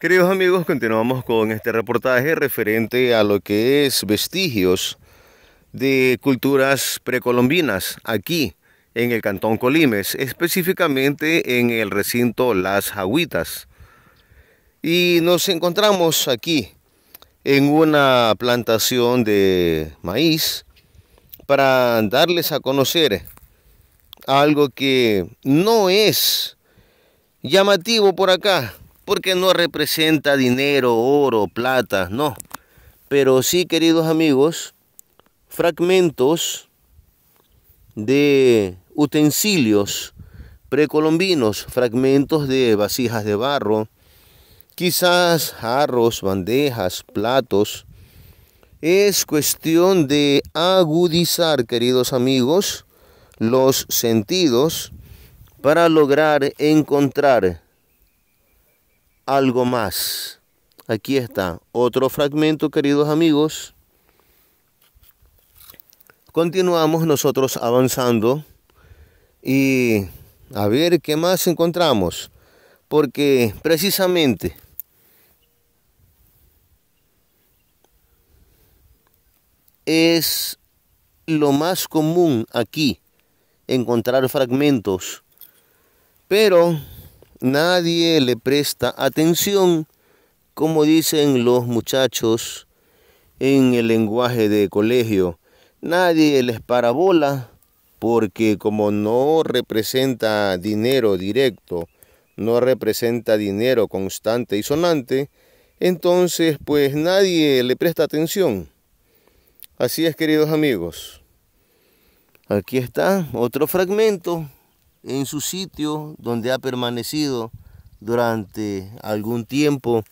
Queridos amigos, continuamos con este reportaje referente a lo que es vestigios de culturas precolombinas aquí en el Cantón Colimes, específicamente en el recinto Las Agüitas. Y nos encontramos aquí en una plantación de maíz para darles a conocer algo que no es llamativo por acá, porque no representa dinero, oro, plata, no. Pero sí, queridos amigos, fragmentos de utensilios precolombinos, fragmentos de vasijas de barro, quizás jarros, bandejas, platos. Es cuestión de agudizar, queridos amigos, los sentidos para lograr encontrar algo más. Aquí está otro fragmento, queridos amigos. Continuamos nosotros avanzando y a ver qué más encontramos, porque precisamente es lo más común aquí encontrar fragmentos, pero nadie le presta atención, como dicen los muchachos en el lenguaje de colegio. Nadie les parabola porque como no representa dinero directo, no representa dinero constante y sonante, entonces pues nadie le presta atención. Así es, queridos amigos. Aquí está otro fragmento en su sitio donde ha permanecido durante algún tiempo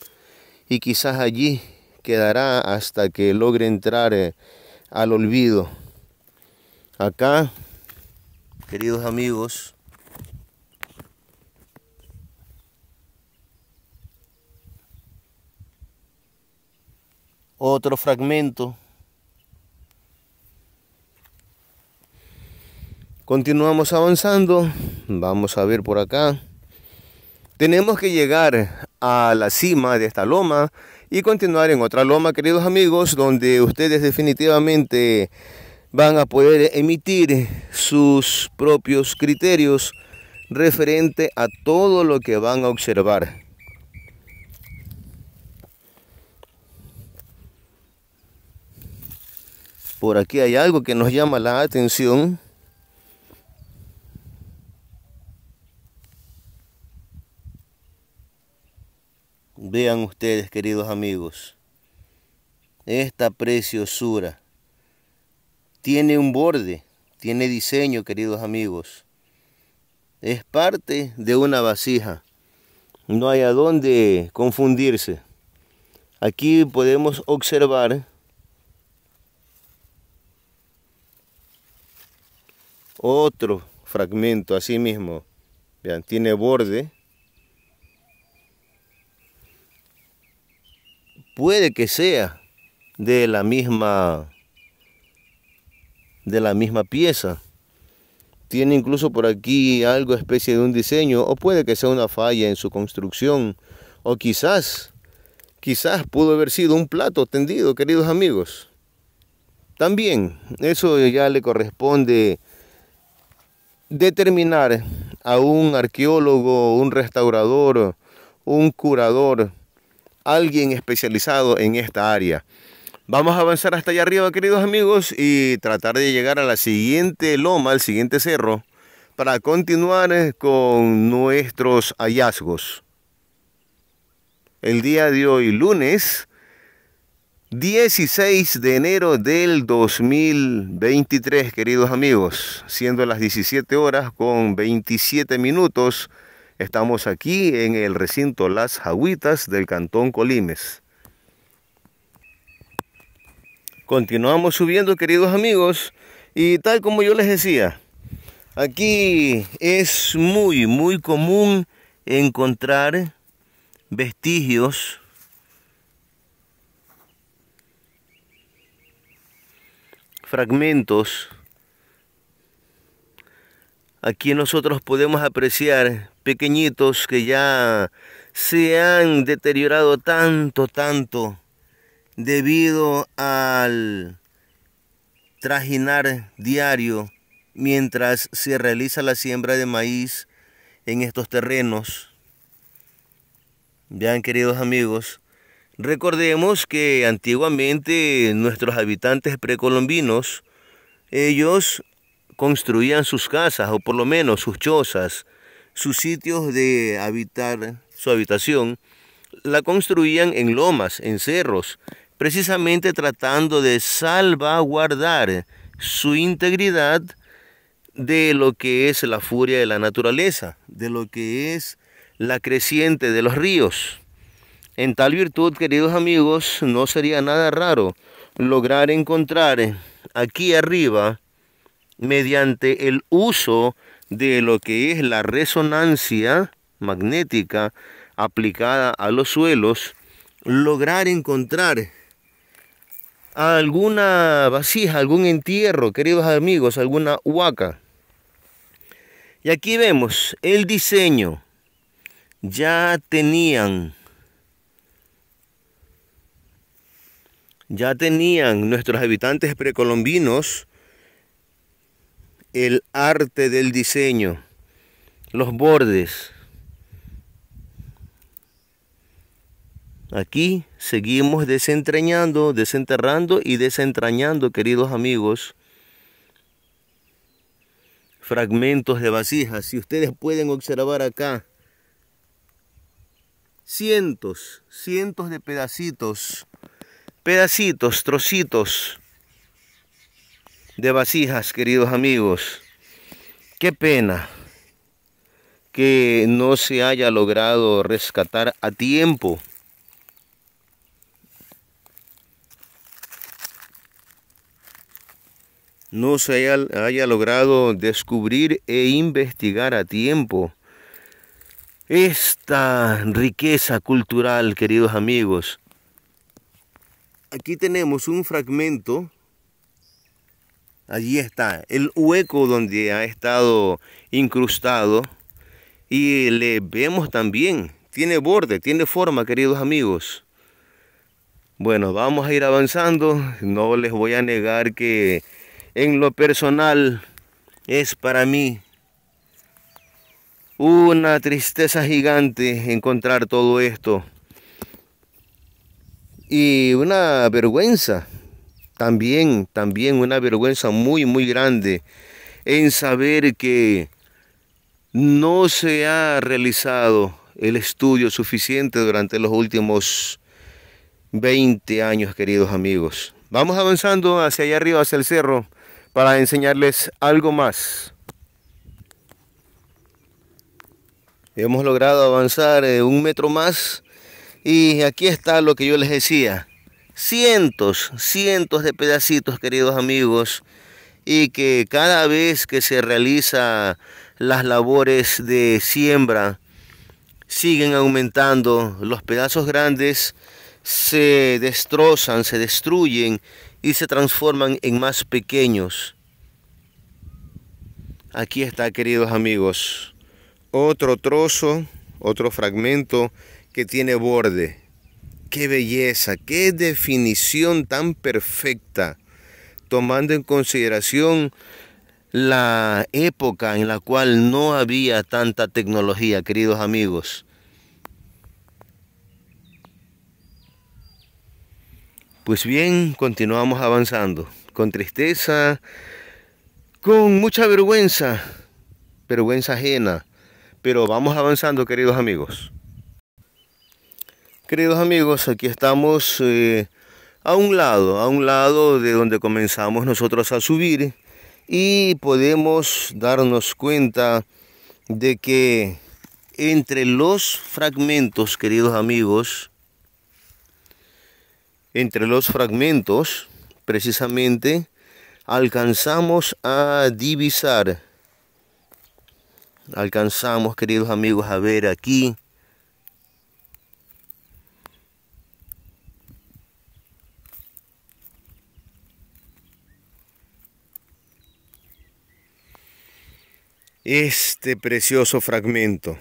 y quizás allí quedará hasta que logre entrar eh, al olvido. Acá, queridos amigos, otro fragmento Continuamos avanzando. Vamos a ver por acá. Tenemos que llegar a la cima de esta loma y continuar en otra loma, queridos amigos, donde ustedes definitivamente van a poder emitir sus propios criterios referente a todo lo que van a observar. Por aquí hay algo que nos llama la atención. Vean ustedes, queridos amigos, esta preciosura tiene un borde, tiene diseño, queridos amigos. Es parte de una vasija. No hay a dónde confundirse. Aquí podemos observar otro fragmento, así mismo. Vean, tiene borde puede que sea de la misma de la misma pieza. Tiene incluso por aquí algo especie de un diseño o puede que sea una falla en su construcción o quizás quizás pudo haber sido un plato tendido, queridos amigos. También eso ya le corresponde determinar a un arqueólogo, un restaurador, un curador alguien especializado en esta área. Vamos a avanzar hasta allá arriba, queridos amigos, y tratar de llegar a la siguiente loma, al siguiente cerro, para continuar eh, con nuestros hallazgos. El día de hoy, lunes 16 de enero del 2023, queridos amigos, siendo las 17 horas con 27 minutos Estamos aquí en el recinto Las Jaguitas del Cantón Colimes. Continuamos subiendo, queridos amigos, y tal como yo les decía, aquí es muy, muy común encontrar vestigios fragmentos aquí nosotros podemos apreciar pequeñitos que ya se han deteriorado tanto, tanto, debido al trajinar diario mientras se realiza la siembra de maíz en estos terrenos. Vean, queridos amigos, recordemos que antiguamente nuestros habitantes precolombinos, ellos construían sus casas o por lo menos sus chozas sus sitios de habitar, su habitación, la construían en lomas, en cerros, precisamente tratando de salvaguardar su integridad de lo que es la furia de la naturaleza, de lo que es la creciente de los ríos. En tal virtud, queridos amigos, no sería nada raro lograr encontrar aquí arriba, mediante el uso de lo que es la resonancia magnética aplicada a los suelos, lograr encontrar alguna vasija, algún entierro, queridos amigos, alguna huaca. Y aquí vemos el diseño. Ya tenían, ya tenían nuestros habitantes precolombinos el arte del diseño, los bordes. Aquí seguimos desentrañando, desenterrando y desentrañando, queridos amigos, fragmentos de vasijas. Si ustedes pueden observar acá, cientos, cientos de pedacitos, pedacitos, trocitos, de vasijas, queridos amigos. Qué pena que no se haya logrado rescatar a tiempo. No se haya, logrado descubrir e investigar a tiempo esta riqueza cultural, queridos amigos. Aquí tenemos un fragmento Allí está el hueco donde ha estado incrustado. Y le vemos también, tiene borde, tiene forma, queridos amigos. Bueno, vamos a ir avanzando. No les voy a negar que en lo personal es para mí una tristeza gigante encontrar todo esto. Y una vergüenza también, también una vergüenza muy, muy grande en saber que no se ha realizado el estudio suficiente durante los últimos 20 años, queridos amigos. Vamos avanzando hacia allá arriba, hacia el cerro, para enseñarles algo más. Hemos logrado avanzar eh, un metro más y aquí está lo que yo les decía cientos, cientos de pedacitos, queridos amigos, y que cada vez que se realiza las labores de siembra, siguen aumentando, los pedazos grandes se destrozan, se destruyen y se transforman en más pequeños. Aquí está, queridos amigos, otro trozo, otro fragmento que tiene borde. Qué belleza, qué definición tan perfecta, tomando en consideración la época en la cual no había tanta tecnología, queridos amigos. Pues bien, continuamos avanzando, con tristeza, con mucha vergüenza, vergüenza ajena, pero vamos avanzando, queridos amigos. Queridos amigos, aquí estamos eh, a un lado, a un lado de donde comenzamos nosotros a subir y podemos darnos cuenta de que entre los fragmentos, queridos amigos, entre los fragmentos, precisamente, alcanzamos a divisar, alcanzamos, queridos amigos, a ver aquí este precioso fragmento.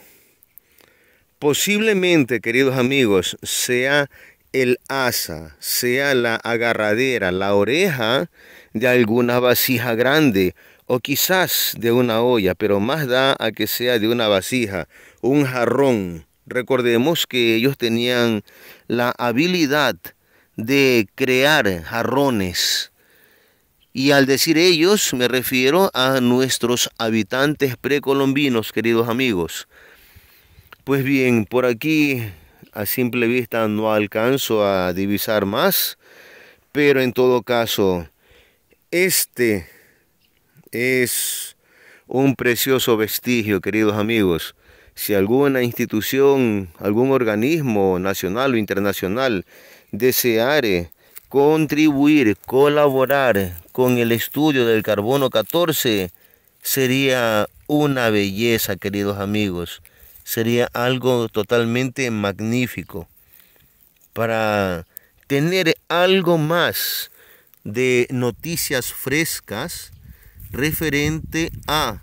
Posiblemente, queridos amigos, sea el asa, sea la agarradera, la oreja de alguna vasija grande o quizás de una olla, pero más da a que sea de una vasija, un jarrón. Recordemos que ellos tenían la habilidad de crear jarrones y al decir ellos me refiero a nuestros habitantes precolombinos, queridos amigos. Pues bien, por aquí a simple vista no alcanzo a divisar más, pero en todo caso, este es un precioso vestigio, queridos amigos. Si alguna institución, algún organismo nacional o internacional deseare contribuir, colaborar con el estudio del carbono 14 sería una belleza, queridos amigos. Sería algo totalmente magnífico para tener algo más de noticias frescas referente a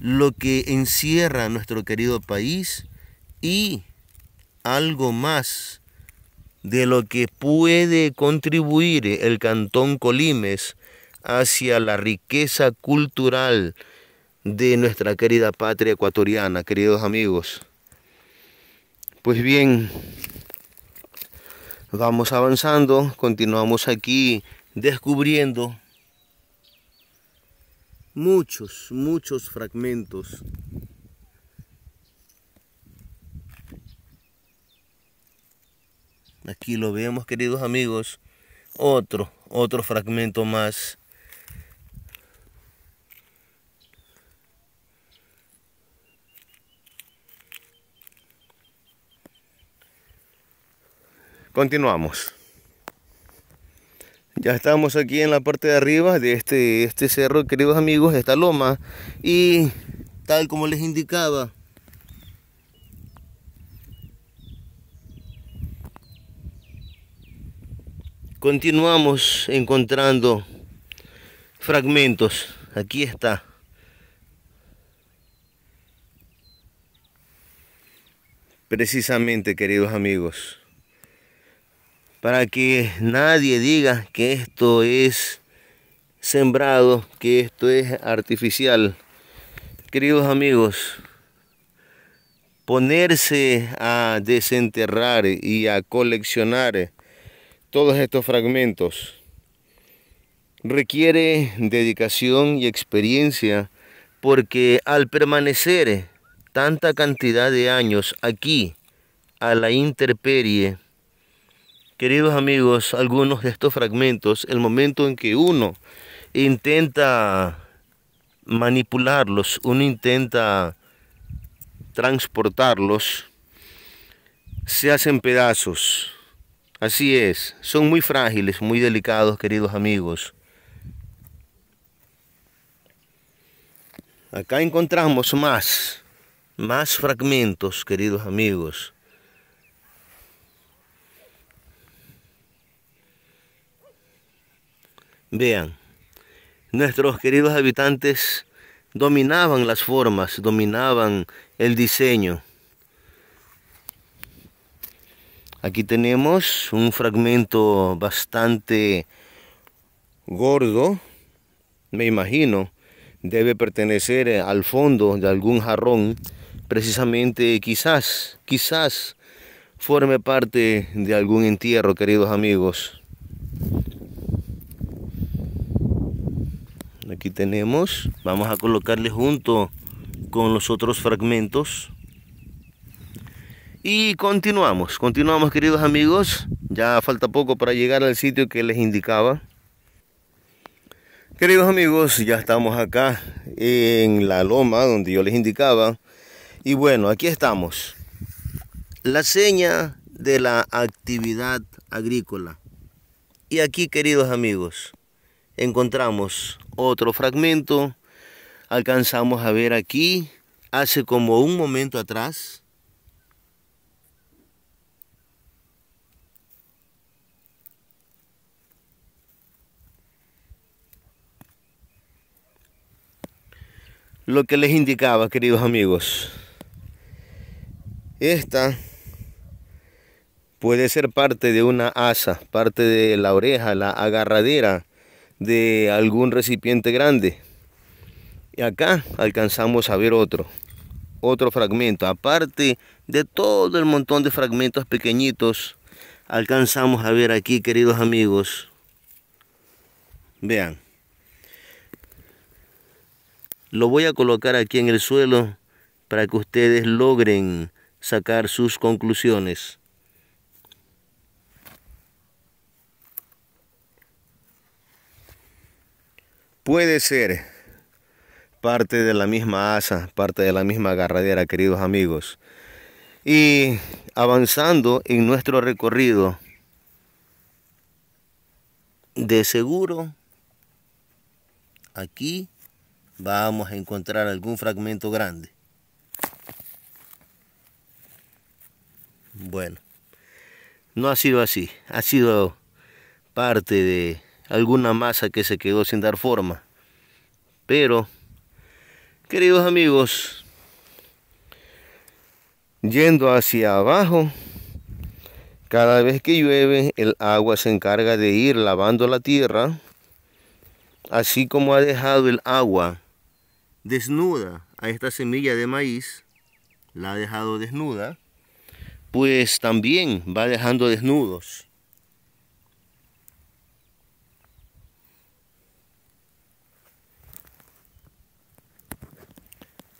lo que encierra nuestro querido país y algo más de lo que puede contribuir el Cantón Colimes hacia la riqueza cultural de nuestra querida patria ecuatoriana, queridos amigos. Pues bien, vamos avanzando, continuamos aquí descubriendo muchos, muchos fragmentos Aquí lo vemos, queridos amigos. Otro, otro fragmento más. Continuamos. Ya estamos aquí en la parte de arriba de este, este cerro, queridos amigos, esta loma. Y tal como les indicaba, continuamos encontrando fragmentos. Aquí está. Precisamente, queridos amigos, para que nadie diga que esto es sembrado, que esto es artificial. Queridos amigos, ponerse a desenterrar y a coleccionar todos estos fragmentos. Requiere dedicación y experiencia porque al permanecer tanta cantidad de años aquí a la interperie, queridos amigos, algunos de estos fragmentos, el momento en que uno intenta manipularlos, uno intenta transportarlos, se hacen pedazos. Así es, son muy frágiles, muy delicados, queridos amigos. Acá encontramos más, más fragmentos, queridos amigos. Vean, nuestros queridos habitantes dominaban las formas, dominaban el diseño. Aquí tenemos un fragmento bastante gordo, me imagino, debe pertenecer eh, al fondo de algún jarrón, precisamente quizás, quizás forme parte de algún entierro, queridos amigos. Aquí tenemos, vamos a colocarle junto con los otros fragmentos. Y continuamos, continuamos queridos amigos. Ya falta poco para llegar al sitio que les indicaba. Queridos amigos, ya estamos acá en la loma donde yo les indicaba. Y bueno, aquí estamos. La seña de la actividad agrícola. Y aquí, queridos amigos, encontramos otro fragmento. Alcanzamos a ver aquí, hace como un momento atrás, lo que les indicaba, queridos amigos. Esta puede ser parte de una asa, parte de la oreja, la agarradera de algún recipiente grande. Y acá alcanzamos a ver otro, otro fragmento. Aparte de todo el montón de fragmentos pequeñitos, alcanzamos a ver aquí, queridos amigos. Vean. Lo voy a colocar aquí en el suelo para que ustedes logren sacar sus conclusiones. Puede ser parte de la misma asa, parte de la misma agarradera, queridos amigos. Y avanzando en nuestro recorrido, de seguro aquí vamos a encontrar algún fragmento grande. Bueno, no ha sido así, ha sido parte de alguna masa que se quedó sin dar forma. Pero, queridos amigos, yendo hacia abajo, cada vez que llueve el agua se encarga de ir lavando la tierra, así como ha dejado el agua desnuda a esta semilla de maíz, la ha dejado desnuda, pues también va dejando desnudos.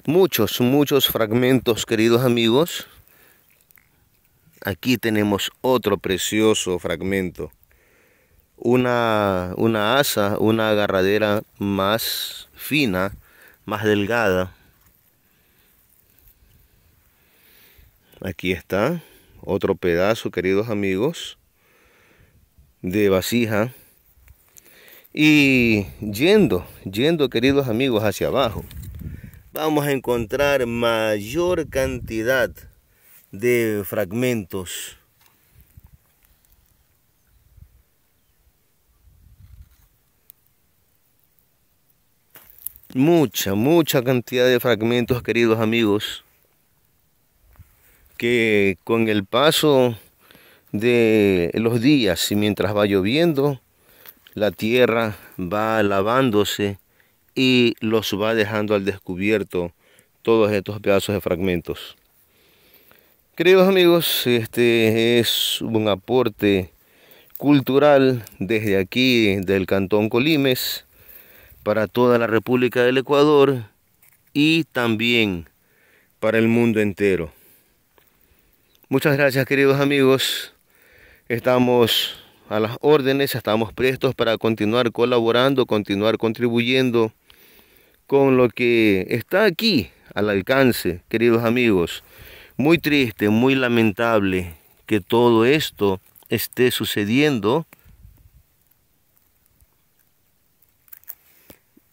Muchos, muchos fragmentos, queridos amigos. Aquí tenemos otro precioso fragmento. Una, una asa, una agarradera más fina más delgada. Aquí está otro pedazo, queridos amigos, de vasija. Y yendo, yendo, queridos amigos, hacia abajo, vamos a encontrar mayor cantidad de fragmentos mucha, mucha cantidad de fragmentos, queridos amigos, que con el paso de los días y mientras va lloviendo, la tierra va lavándose y los va dejando al descubierto todos estos pedazos de fragmentos. Queridos amigos, este es un aporte cultural desde aquí, del Cantón Colimes para toda la República del Ecuador y también para el mundo entero. Muchas gracias queridos amigos. Estamos a las órdenes, estamos prestos para continuar colaborando, continuar contribuyendo con lo que está aquí al alcance, queridos amigos. Muy triste, muy lamentable que todo esto esté sucediendo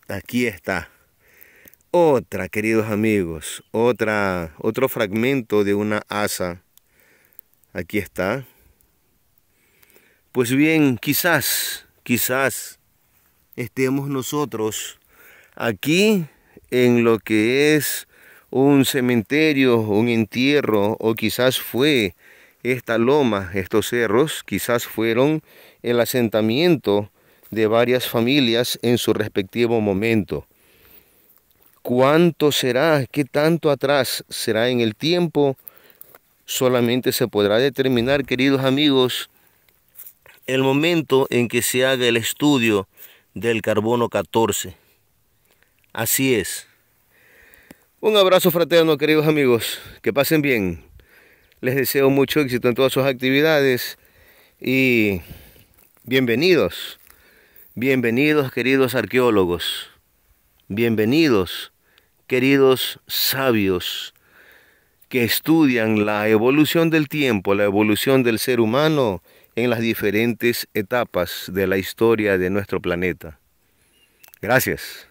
aquí está. Otra, queridos amigos, otra, otro fragmento de una asa. Aquí está. Pues bien, quizás, quizás estemos nosotros aquí en lo que es un cementerio, un entierro, o quizás fue esta loma, estos cerros, quizás fueron el asentamiento de varias familias en su respectivo momento. ¿Cuánto será? ¿Qué tanto atrás será en el tiempo? Solamente se podrá determinar, queridos amigos, el momento en que se haga el estudio del carbono 14. Así es. Un abrazo fraterno, queridos amigos. Que pasen bien. Les deseo mucho éxito en todas sus actividades y bienvenidos. Bienvenidos queridos arqueólogos, bienvenidos queridos sabios que estudian la evolución del tiempo, la evolución del ser humano en las diferentes etapas de la historia de nuestro planeta. Gracias.